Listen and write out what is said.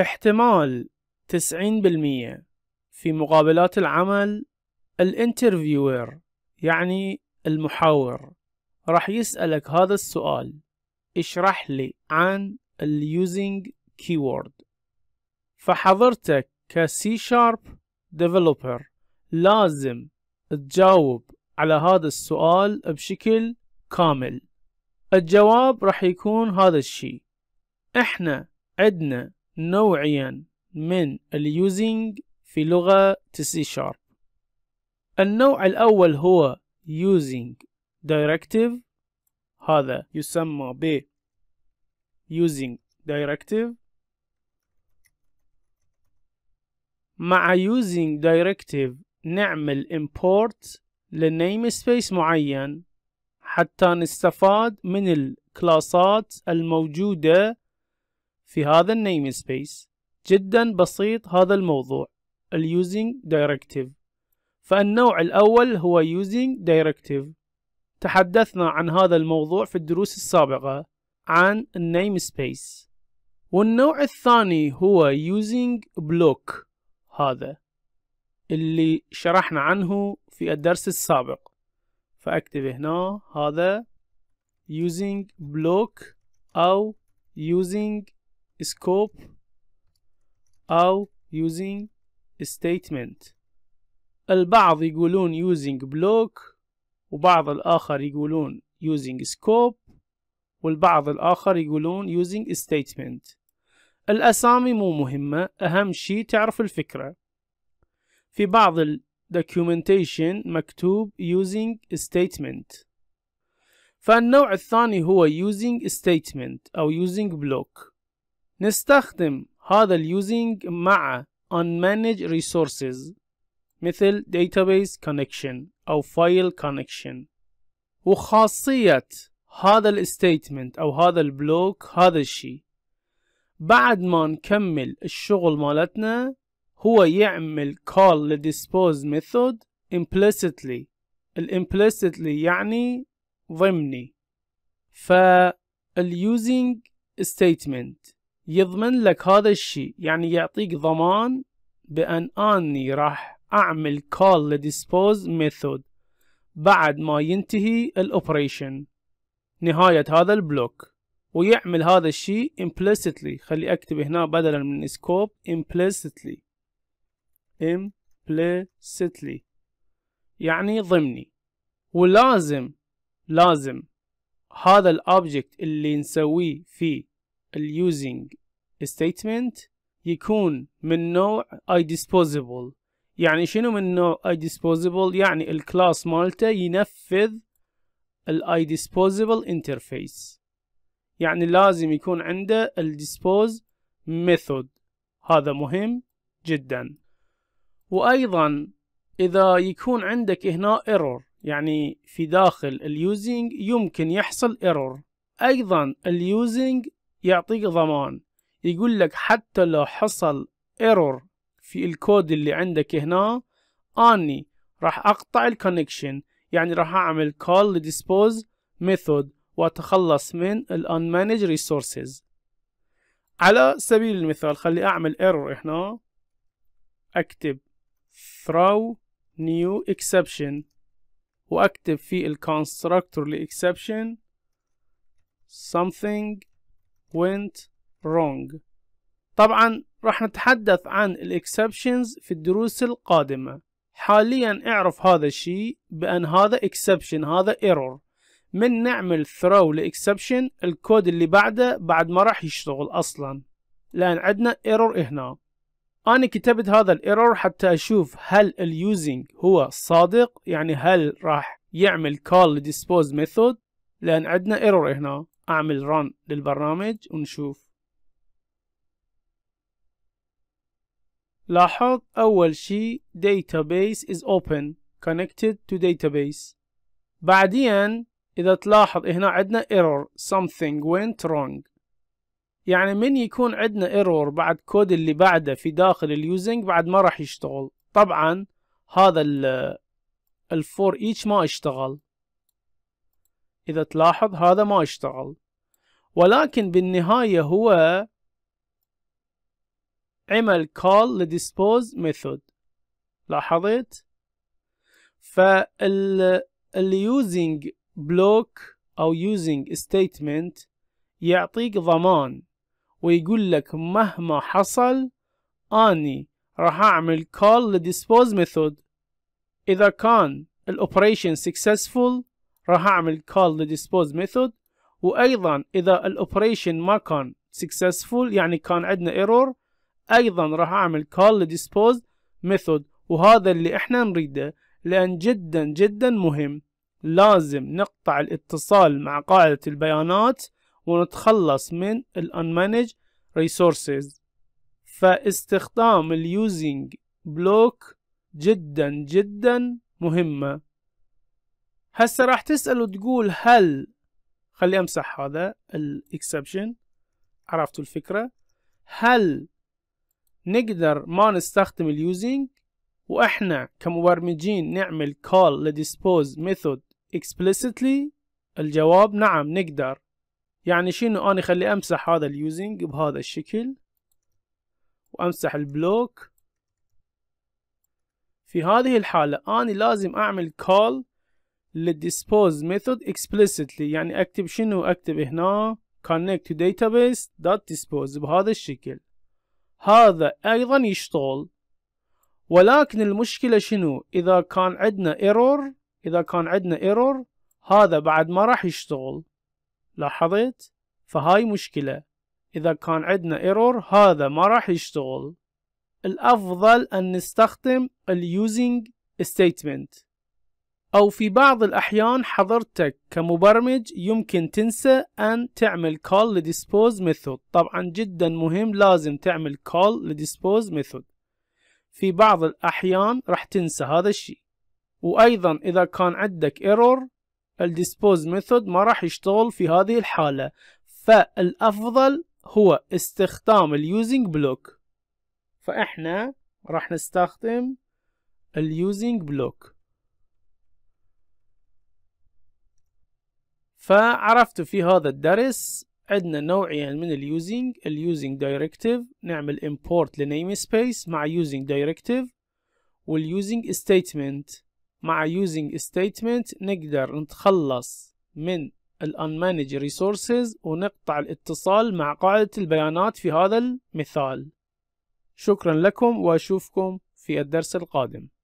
احتمال 90% في مقابلات العمل الانترفيور يعني المحاور راح يسألك هذا السؤال اشرح لي عن اليوزنج كيورد فحضرتك كسي شارب ديفلوبر لازم تجاوب على هذا السؤال بشكل كامل الجواب راح يكون هذا الشيء احنا عندنا نوعيا من اليوزينج في لغة سي شارب النوع الأول هو using directive هذا يسمى ب using directive مع using directive نعمل import لنيم سبيس معين حتى نستفاد من الكلاسات الموجودة في هذا النيم سبيس جدا بسيط هذا الموضوع الـ using directive فالنوع الأول هو using directive تحدثنا عن هذا الموضوع في الدروس السابقة عن النيم سبيس والنوع الثاني هو using block هذا اللي شرحنا عنه في الدرس السابق فأكتب هنا هذا using block أو using scope أو using statement البعض يقولون using block وبعض الآخر يقولون using scope والبعض الآخر يقولون using statement الأسامي مو مهمة أهم شي تعرف الفكرة في بعض documentation مكتوب using statement فالنوع الثاني هو using statement أو using block نستخدم هذا اليوزنج مع unmanaged resources مثل database connection أو file connection وخاصية هذا الستيتمنت أو هذا البلوك هذا الشيء بعد ما نكمل الشغل مالتنا هو يعمل call للdispose method implicitly ال implicitly يعني ضمني فال using statement يضمن لك هذا الشيء يعني يعطيك ضمان بأن أني راح أعمل call dispose method بعد ما ينتهي الأوبريشن نهاية هذا البلوك ويعمل هذا الشيء implicitly خلي أكتب هنا بدلا من scope implicitly implicitly يعني ضمني ولازم لازم هذا الأوبجكت اللي نسويه فيه اليوزنج statement يكون من نوع I disposable يعني شنو من نوع I disposable يعني الكلاس مالته ينفذ ال I disposable interface يعني لازم يكون عنده ال dispose method هذا مهم جدا وأيضا إذا يكون عندك هنا error يعني في داخل اليوزنج يمكن يحصل error أيضا اليوزنج يعطيك ضمان يقول لك حتى لو حصل ايرور في الكود اللي عندك هنا اني راح اقطع الكونكشن يعني راح اعمل call dispose method واتخلص من ال unmanaged resources على سبيل المثال خلي اعمل ايرور هنا اكتب throw new exception واكتب في الكونستراكتور exception something went wrong طبعا راح نتحدث عن الاكسبشنز في الدروس القادمة حاليا اعرف هذا الشيء بان هذا exception هذا error من نعمل throw لاكسبشن الكود اللي بعده بعد ما راح يشتغل اصلا لان عندنا error هنا أنا كتبت هذا الايرور حتى أشوف هل اليوزنج هو صادق يعني هل راح يعمل call dispose method لأن عندنا ايرور هنا أعمل ران للبرنامج ونشوف لاحظ أول شيء database is open connected to database بعدين إذا تلاحظ هنا عندنا error something went wrong يعني من يكون عندنا error بعد كود اللي بعده في داخل اليوزنج بعد ما راح يشتغل طبعا هذا الفور each ما اشتغل إذا تلاحظ هذا ما اشتغل ولكن بالنهاية هو عمل call dispose method لاحظت فال using block أو using statement يعطيك ضمان ويقول لك مهما حصل أني راح أعمل call dispose method إذا كان الأوبريشن successful راح أعمل call the dispose method وأيضا إذا الأوبريشن ما كان successful يعني كان عندنا error أيضا راح أعمل call the dispose method وهذا اللي إحنا نريده لأن جدا جدا مهم لازم نقطع الاتصال مع قاعدة البيانات ونتخلص من ال unmanaged resources فاستخدام ال using block جدا جدا مهمة هسه راح تسأل وتقول هل خلي امسح هذا الاكسبشن عرفتوا الفكرة هل نقدر ما نستخدم اليوزنج واحنا كمبرمجين نعمل call لديسبوز method explicitly الجواب نعم نقدر يعني شنو انا خلي امسح هذا اليوزنج بهذا الشكل وامسح البلوك في هذه الحالة انا لازم اعمل call للديسبوز ميثود explicitly يعني اكتب شنو اكتب هنا connect to database.dispose بهذا الشكل هذا ايضا يشتغل ولكن المشكلة شنو اذا كان عندنا error اذا كان عندنا ايرور هذا بعد ما راح يشتغل لاحظت فهاي مشكلة اذا كان عندنا error هذا ما راح يشتغل الافضل ان نستخدم ال using statement أو في بعض الأحيان حضرتك كمبرمج يمكن تنسى أن تعمل call لdispose method طبعا جدا مهم لازم تعمل call لdispose method في بعض الأحيان راح تنسى هذا الشيء وأيضا إذا كان عندك error dispose method ما راح يشتغل في هذه الحالة فالأفضل هو استخدام using block فإحنا راح نستخدم using block فعرفت في هذا الدرس عندنا نوعين من اليوزنج اليوزنج دايركتيف نعمل import لنيم سبيس مع using directive واليوزنج ستيتمنت مع using statement نقدر نتخلص من ال unmanaged resources ونقطع الاتصال مع قاعدة البيانات في هذا المثال شكرا لكم وأشوفكم في الدرس القادم